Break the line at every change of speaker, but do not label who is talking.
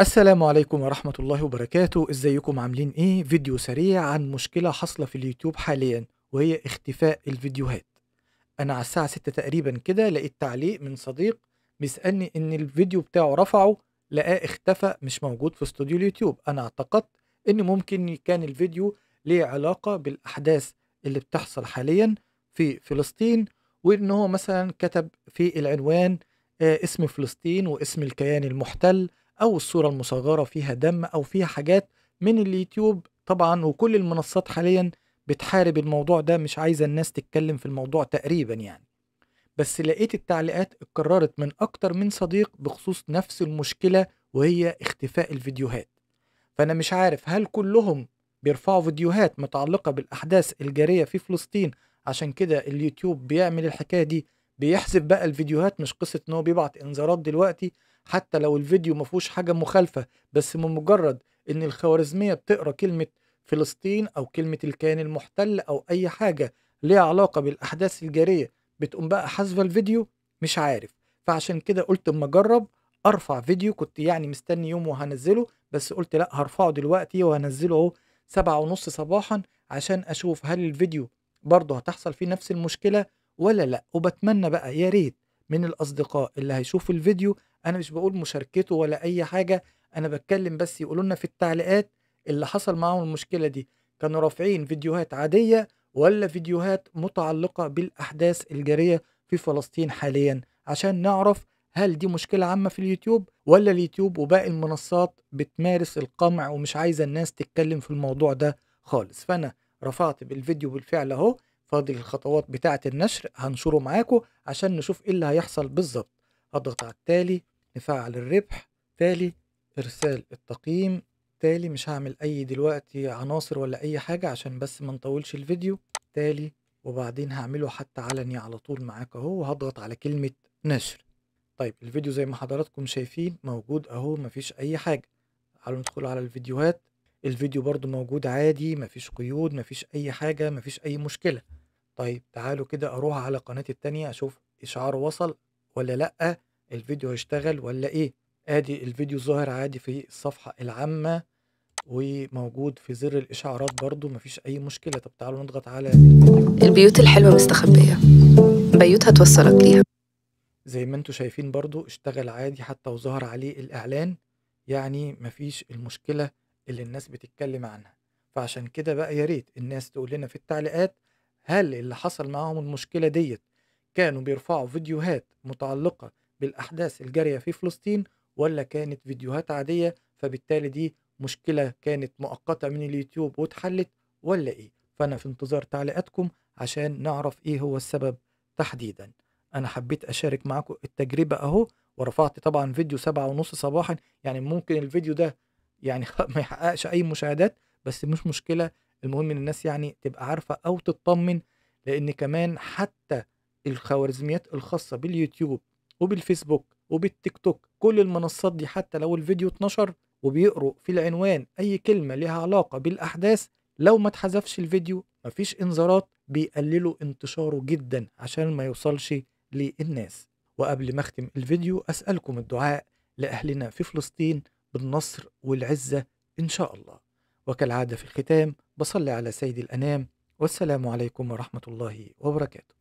السلام عليكم ورحمة الله وبركاته ازيكم عاملين ايه فيديو سريع عن مشكلة حاصلة في اليوتيوب حاليا وهي اختفاء الفيديوهات انا على الساعة 6 تقريبا كده لقيت تعليق من صديق بيسألني ان الفيديو بتاعه رفعه لقاه اختفى مش موجود في استوديو اليوتيوب انا اعتقدت ان ممكن كان الفيديو ليه علاقة بالاحداث اللي بتحصل حاليا في فلسطين وان هو مثلا كتب في العنوان آه، اسم فلسطين واسم الكيان المحتل او الصوره المصغره فيها دم او فيها حاجات من اليوتيوب طبعا وكل المنصات حاليا بتحارب الموضوع ده مش عايزه الناس تتكلم في الموضوع تقريبا يعني بس لقيت التعليقات اتكررت من اكتر من صديق بخصوص نفس المشكله وهي اختفاء الفيديوهات فانا مش عارف هل كلهم بيرفعوا فيديوهات متعلقه بالاحداث الجاريه في فلسطين عشان كده اليوتيوب بيعمل الحكايه دي بيحذف بقى الفيديوهات مش قصه ان هو بيبعت انذارات دلوقتي حتى لو الفيديو ما فيهوش حاجه مخالفه بس من مجرد ان الخوارزميه بتقرا كلمه فلسطين او كلمه الكيان المحتل او اي حاجه ليها علاقه بالاحداث الجاريه بتقوم بقى حذف الفيديو مش عارف فعشان كده قلت اما اجرب ارفع فيديو كنت يعني مستني يوم وهنزله بس قلت لا هرفعه دلوقتي وهنزله اهو سبعة ونص صباحا عشان اشوف هل الفيديو برضه هتحصل فيه نفس المشكله ولا لا وبتمنى بقى يا ريت من الاصدقاء اللي هيشوف الفيديو انا مش بقول مشاركته ولا اي حاجه انا بتكلم بس يقولوا لنا في التعليقات اللي حصل معاهم المشكله دي كانوا رافعين فيديوهات عاديه ولا فيديوهات متعلقه بالاحداث الجاريه في فلسطين حاليا عشان نعرف هل دي مشكله عامه في اليوتيوب ولا اليوتيوب وباقي المنصات بتمارس القمع ومش عايزه الناس تتكلم في الموضوع ده خالص فانا رفعت بالفيديو بالفعل اهو فاضل الخطوات بتاعه النشر هنشره معاكم عشان نشوف ايه اللي هيحصل بالظبط اضغط على التالي نفعل الربح تالي إرسال التقييم تالي مش هعمل أي دلوقتي عناصر ولا أي حاجة عشان بس ما نطولش الفيديو تالي وبعدين هعمله حتى علني على طول معاك أهو وهضغط على كلمة نشر طيب الفيديو زي ما حضراتكم شايفين موجود أهو مفيش أي حاجة تعالوا ندخل على الفيديوهات الفيديو برضو موجود عادي مفيش قيود مفيش أي حاجة مفيش أي مشكلة طيب تعالوا كده أروح على قناتي التانية أشوف إشعار وصل ولا لأ الفيديو هيشتغل ولا إيه ادي الفيديو ظاهر عادي في الصفحة العامة وموجود في زر الإشعارات برضو مفيش أي مشكلة طب تعالوا نضغط على البيوت الحلوة مستخبية بيوتها توصلك ليها زي ما انتم شايفين برضو اشتغل عادي حتى وظهر عليه الإعلان يعني مفيش المشكلة اللي الناس بتتكلم عنها فعشان كده بقى يا ريت الناس تقول لنا في التعليقات هل اللي حصل معاهم المشكلة ديت كانوا بيرفعوا فيديوهات متعلقة بالأحداث الجارية في فلسطين ولا كانت فيديوهات عادية فبالتالي دي مشكلة كانت مؤقتة من اليوتيوب واتحلت ولا إيه فأنا في انتظار تعليقاتكم عشان نعرف إيه هو السبب تحديدا أنا حبيت أشارك معكم التجربة أهو ورفعت طبعا فيديو سبعة ونص صباحا يعني ممكن الفيديو ده يعني ما يحققش أي مشاهدات بس مش مشكلة المهم ان الناس يعني تبقى عارفة أو تطمن لأن كمان حتى الخوارزميات الخاصة باليوتيوب وبالفيسبوك وبالتيك توك كل المنصات دي حتى لو الفيديو اتنشر وبيقروا في العنوان أي كلمة لها علاقة بالأحداث لو ما اتحذفش الفيديو مفيش انذارات بيقللوا انتشاره جدا عشان ما يوصلش للناس وقبل ما اختم الفيديو أسألكم الدعاء لأهلنا في فلسطين بالنصر والعزة إن شاء الله وكالعادة في الختام بصلي على سيد الأنام والسلام عليكم ورحمة الله وبركاته